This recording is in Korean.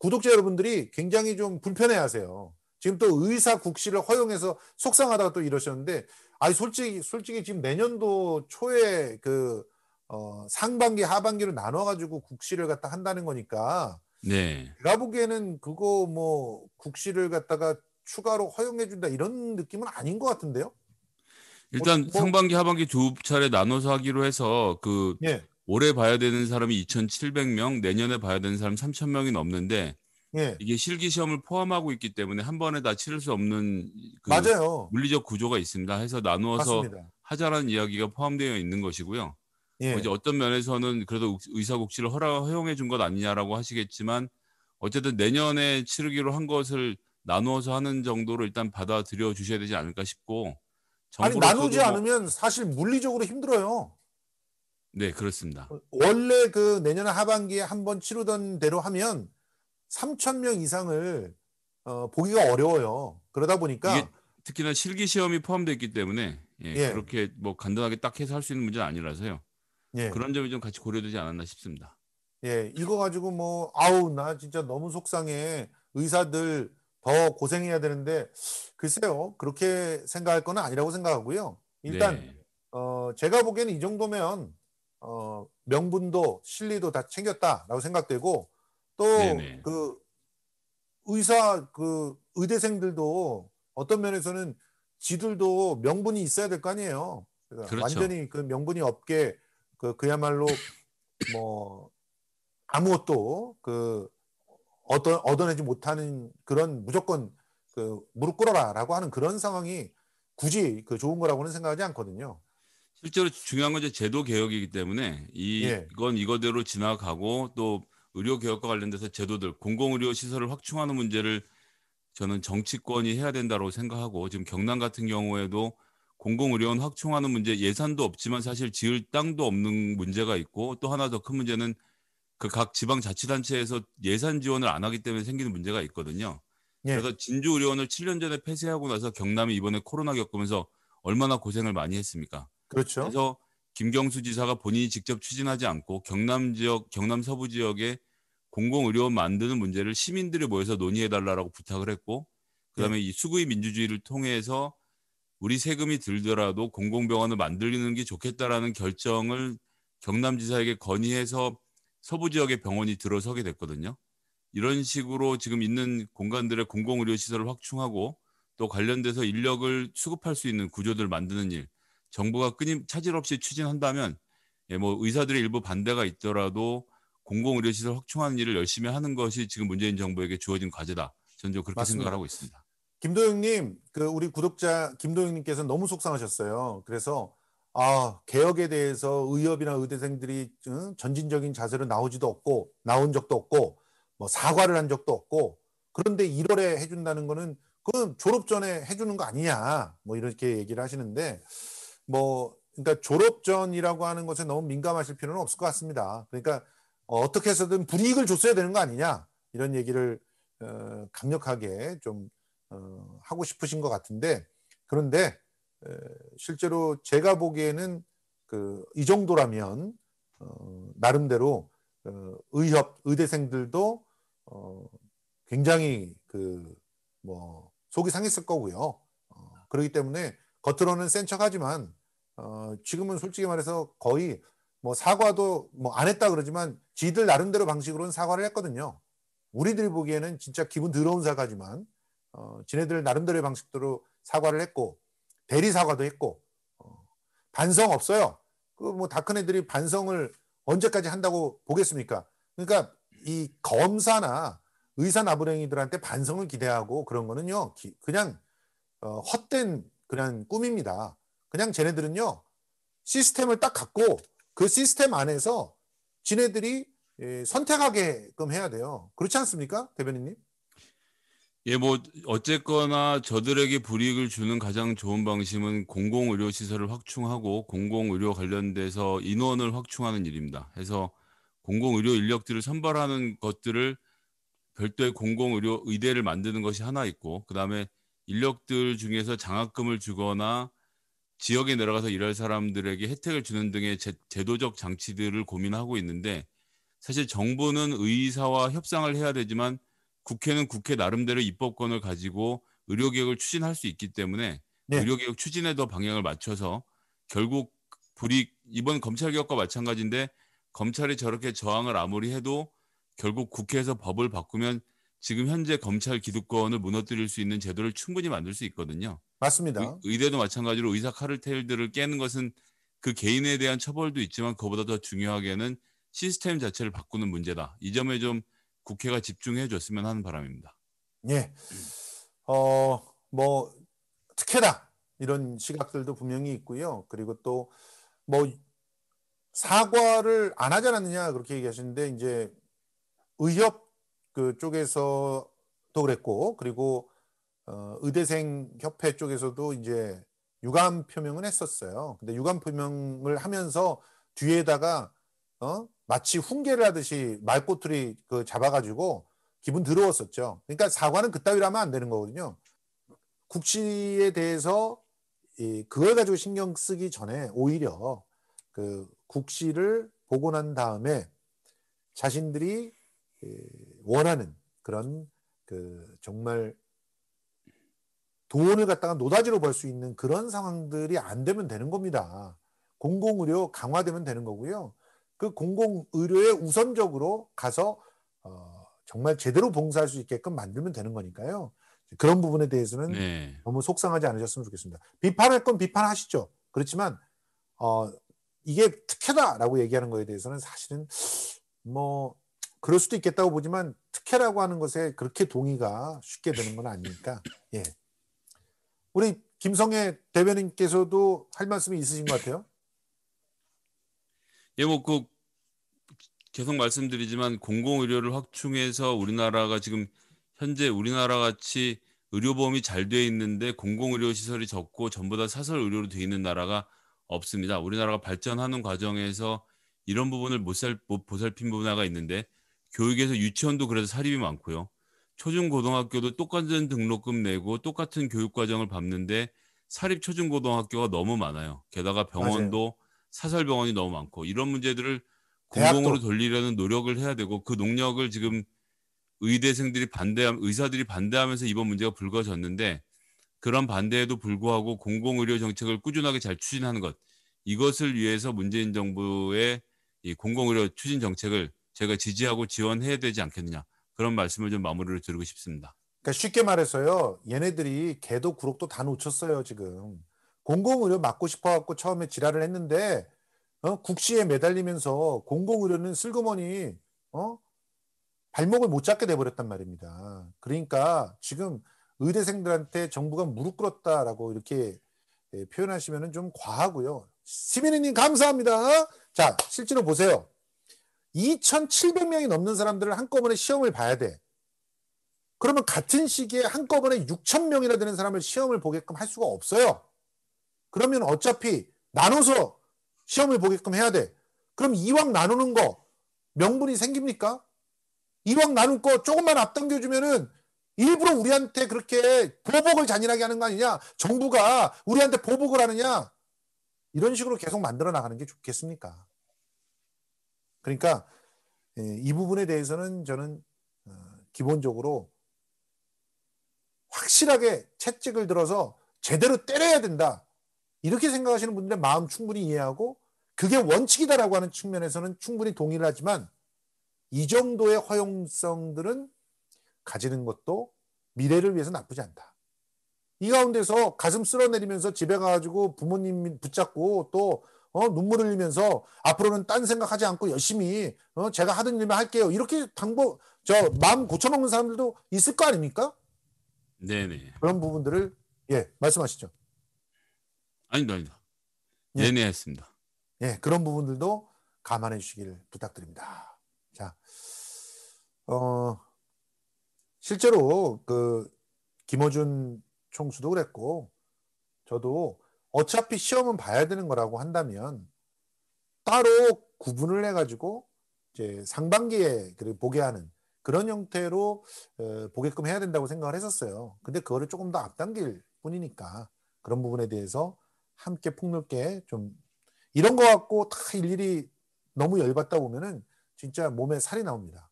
구독자 여러분들이 굉장히 좀 불편해하세요. 지금 또 의사 국시를 허용해서 속상하다가 또 이러셨는데, 아니 솔직히 솔직히 지금 내년도 초에 그 어, 상반기 하반기로 나눠가지고 국시를 갖다 한다는 거니까. 네. 제가 보기에는 그거 뭐 국시를 갖다가 추가로 허용해준다 이런 느낌은 아닌 것 같은데요. 일단 뭐, 뭐, 상반기 하반기 두 차례 나눠서 하기로 해서 그 예. 올해 봐야 되는 사람이 2,700명, 내년에 봐야 되는 사람 3,000명이 넘는데 예. 이게 실기 시험을 포함하고 있기 때문에 한 번에 다 치를 수 없는 그 맞아요. 물리적 구조가 있습니다. 해서 나누어서 맞습니다. 하자라는 이야기가 포함되어 있는 것이고요. 예. 뭐 이제 어떤 면에서는 그래도 의사국치를 허락 허용해 준 것 아니냐라고 하시겠지만 어쨌든 내년에 치르기로 한 것을 나누어서 하는 정도로 일단 받아들여 주셔야 되지 않을까 싶고 아니 나누지 뭐... 않으면 사실 물리적으로 힘들어요. 네, 그렇습니다. 원래 그 내년 하반기에 한 번 치르던 대로 하면 3천 명 이상을 어, 보기가 어려워요. 그러다 보니까 특히나 실기 시험이 포함되어 있기 때문에 예, 예. 그렇게 뭐 간단하게 딱 해서 할 수 있는 문제는 아니라서요. 예. 그런 점이 좀 같이 고려되지 않았나 싶습니다. 예, 이거 가지고 뭐 아우 나 진짜 너무 속상해 의사들 더 고생해야 되는데 글쎄요 그렇게 생각할 건 아니라고 생각하고요. 일단 네. 어, 제가 보기에는 이 정도면 어, 명분도 실리도 다 챙겼다라고 생각되고 또 그 의사 그 의대생들도 어떤 면에서는 지들도 명분이 있어야 될 거 아니에요. 그러니까 그렇죠. 완전히 그 명분이 없게 그 그야말로 뭐 아무것도 그 얻어, 얻어내지 못하는 그런 무조건 그 무릎 꿇어라라고 하는 그런 상황이 굳이 그 좋은 거라고는 생각하지 않거든요. 실제로 중요한 건 이제 제도 개혁이기 때문에 이, 예. 이건 이거대로 지나가고 또 의료 개혁과 관련돼서 제도들 공공의료 시설을 확충하는 문제를 저는 정치권이 해야 된다고 생각하고 지금 경남 같은 경우에도 공공의료원 확충하는 문제 예산도 없지만 사실 지을 땅도 없는 문제가 있고 또 하나 더 큰 문제는 그 각 지방 자치단체에서 예산 지원을 안 하기 때문에 생기는 문제가 있거든요. 예. 그래서 진주 의료원을 7년 전에 폐쇄하고 나서 경남이 이번에 코로나 겪으면서 얼마나 고생을 많이 했습니까? 그렇죠. 그래서 김경수 지사가 본인이 직접 추진하지 않고 경남 지역, 경남 서부 지역에 공공의료원 만드는 문제를 시민들이 모여서 논의해달라고 부탁을 했고, 그 다음에 네. 이 수구의 민주주의를 통해서 우리 세금이 들더라도 공공병원을 만들리는 게 좋겠다라는 결정을 경남지사에게 건의해서 서부 지역의 병원이 들어서게 됐거든요. 이런 식으로 지금 있는 공간들의 공공의료 시설을 확충하고 또 관련돼서 인력을 수급할 수 있는 구조들 을 만드는 일 정부가 끊임 차질 없이 추진한다면 예, 뭐 의사들의 일부 반대가 있더라도 공공의료시설 확충하는 일을 열심히 하는 것이 지금 문재인 정부에게 주어진 과제다. 저는 좀 그렇게 맞습니다. 생각을 하고 있습니다. 김도영님, 그 우리 구독자 김도영님께서 너무 속상하셨어요. 그래서 아 개혁에 대해서 의협이나 의대생들이 전진적인 자세로 나오지도 없고 나온 적도 없고 뭐 사과를 한 적도 없고 그런데 1월에 해준다는 거는 그건 졸업 전에 해주는 거 아니냐 뭐 이렇게 얘기를 하시는데 뭐 그러니까 졸업 전이라고 하는 것에 너무 민감하실 필요는 없을 것 같습니다. 그러니까 어, 어떻게 해서든 불이익을 줬어야 되는 거 아니냐 이런 얘기를 어, 강력하게 좀 어, 하고 싶으신 것 같은데 그런데 에, 실제로 제가 보기에는 그 이 정도라면 어, 나름대로 어, 의협 의대생들도 어, 굉장히 그 뭐 속이 상했을 거고요. 어, 그렇기 때문에 겉으로는 센 척하지만 어, 지금은 솔직히 말해서 거의 뭐 사과도 뭐 안 했다 그러지만 지들 나름대로 방식으로는 사과를 했거든요. 우리들 보기에는 진짜 기분 더러운 사과지만 어, 지네들 나름대로의 방식대로 사과를 했고 대리 사과도 했고 어, 반성 없어요. 그 뭐 다 큰 애들이 반성을 언제까지 한다고 보겠습니까? 그러니까 이 검사나 의사 나부랭이들한테 반성을 기대하고 그런 거는요 기, 그냥 어, 헛된 그냥 꿈입니다. 그냥 쟤네들은요 시스템을 딱 갖고 그 시스템 안에서 지네들이 예, 선택하게끔 해야 돼요. 그렇지 않습니까, 대변인님? 예, 뭐 어쨌거나 저들에게 불이익을 주는 가장 좋은 방식은 공공 의료 시설을 확충하고 공공 의료 관련돼서 인원을 확충하는 일입니다. 해서 공공 의료 인력들을 선발하는 것들을 별도의 공공 의료 의대를 만드는 것이 하나 있고 그다음에 인력들 중에서 장학금을 주거나 지역에 내려가서 일할 사람들에게 혜택을 주는 등의 제, 제도적 장치들을 고민하고 있는데 사실 정부는 의사와 협상을 해야 되지만 국회는 국회 나름대로 입법권을 가지고 의료개혁을 추진할 수 있기 때문에 네. 의료개혁 추진에 더 방향을 맞춰서 결국 불이 이번 검찰개혁과 마찬가지인데 검찰이 저렇게 저항을 아무리 해도 결국 국회에서 법을 바꾸면 지금 현재 검찰 기득권을 무너뜨릴 수 있는 제도를 충분히 만들 수 있거든요. 맞습니다. 의, 대도 마찬가지로 의사 카르텔들을 깨는 것은 그 개인에 대한 처벌도 있지만 그보다 더 중요하게는 시스템 자체를 바꾸는 문제다. 이 점에 좀 국회가 집중해 줬으면 하는 바람입니다. 예. 어, 뭐 특혜다 이런 시각들도 분명히 있고요. 그리고 또 뭐 사과를 안 하지 않았느냐 그렇게 얘기하시는데 이제 의협 그 쪽에서도 그랬고 그리고 어, 의대생 협회 쪽에서도 이제 유감 표명을 했었어요. 근데 유감 표명을 하면서 뒤에다가 어? 마치 훈계를 하듯이 말꼬투리 그 잡아가지고 기분 더러웠었죠. 그러니까 사과는 그따위로 하면 안 되는 거거든요. 국시에 대해서 이, 그걸 가지고 신경 쓰기 전에 오히려 그 국시를 보고 난 다음에 자신들이 원하는 그런 그 정말 돈을 갖다가 노다지로 벌 수 있는 그런 상황들이 안 되면 되는 겁니다. 공공의료 강화되면 되는 거고요. 그 공공의료에 우선적으로 가서 어, 정말 제대로 봉사할 수 있게끔 만들면 되는 거니까요. 그런 부분에 대해서는 네. 너무 속상하지 않으셨으면 좋겠습니다. 비판할 건 비판하시죠. 그렇지만 어, 이게 특혜다라고 얘기하는 거에 대해서는 사실은 뭐 그럴 수도 있겠다고 보지만 특혜라고 하는 것에 그렇게 동의가 쉽게 되는 건 아니니까 예 우리 김성애 대변인께서도 할 말씀이 있으신 것 같아요. 예, 뭐그 계속 말씀드리지만 공공 의료를 확충해서 우리나라가 지금 현재 우리나라 같이 의료보험이 잘 돼 있는데 공공 의료 시설이 적고 전부 다 사설 의료로 돼 있는 나라가 없습니다. 우리나라가 발전하는 과정에서 이런 부분을 못, 살, 못 보살핀 분야가 있는데 교육에서 유치원도 그래서 사립이 많고요. 초중고등학교도 똑같은 등록금 내고 똑같은 교육과정을 밟는데 사립 초중고등학교가 너무 많아요. 게다가 병원도 맞아요. 사설 병원이 너무 많고 이런 문제들을 공공으로 대학도. 돌리려는 노력을 해야 되고 그 농력을 지금 의대생들이 반대 의사들이 반대하면서 이번 문제가 불거졌는데 그런 반대에도 불구하고 공공의료 정책을 꾸준하게 잘 추진하는 것 이것을 위해서 문재인 정부의 이 공공의료 추진 정책을 제가 지지하고 지원해야 되지 않겠느냐 그런 말씀을 좀 마무리를 드리고 싶습니다. 그러니까 쉽게 말해서요. 얘네들이 개도 구록도 다 놓쳤어요, 지금. 공공의료 막고 싶어 갖고 처음에 지랄을 했는데 어? 국시에 매달리면서 공공의료는 슬그머니 어? 발목을 못 잡게 돼 버렸단 말입니다. 그러니까 지금 의대생들한테 정부가 무릎 꿇었다라고 이렇게 예, 표현하시면좀 과하고요. 시민의님 감사합니다. 어? 자, 실제로 보세요. 2,700명이 넘는 사람들을 한꺼번에 시험을 봐야 돼. 그러면 같은 시기에 한꺼번에 6,000명이나 되는 사람을 시험을 보게끔 할 수가 없어요. 그러면 어차피 나눠서 시험을 보게끔 해야 돼. 그럼 이왕 나누는 거 명분이 생깁니까? 이왕 나눌 거 조금만 앞당겨주면은 일부러 우리한테 그렇게 보복을 잔인하게 하는 거 아니냐? 정부가 우리한테 보복을 하느냐? 이런 식으로 계속 만들어 나가는 게 좋겠습니까? 그러니까 예, 이 부분에 대해서는 저는 어, 기본적으로 확실하게 채찍을 들어서 제대로 때려야 된다. 이렇게 생각하시는 분들의 마음 충분히 이해하고 그게 원칙이다라고 하는 측면에서는 충분히 동의를 하지만 이 정도의 허용성들은 가지는 것도 미래를 위해서 나쁘지 않다. 이 가운데서 가슴 쓸어내리면서 집에 가가지고 부모님 붙잡고 또 어, 눈물 흘리면서 앞으로는 딴 생각하지 않고 열심히 어, 제가 하던 일만 할게요. 이렇게 당부 저 마음 고쳐먹는 사람들도 있을 거 아닙니까? 네네. 그런 부분들을 예 말씀하시죠. 아니다아니다 예. 네네 했습니다. 예 그런 부분들도 감안해 주시길 부탁드립니다. 자, 어 실제로 그 김어준 총수도 그랬고 저도 어차피 시험은 봐야 되는 거라고 한다면 따로 구분을 해가지고 이제 상반기에 그를 보게 하는 그런 형태로 어, 보게끔 해야 된다고 생각을 했었어요. 근데 그거를 조금 더 앞당길 뿐이니까 그런 부분에 대해서 함께 폭넓게 좀 이런 거 갖고 다 일일이 너무 열받다 보면은 진짜 몸에 살이 나옵니다.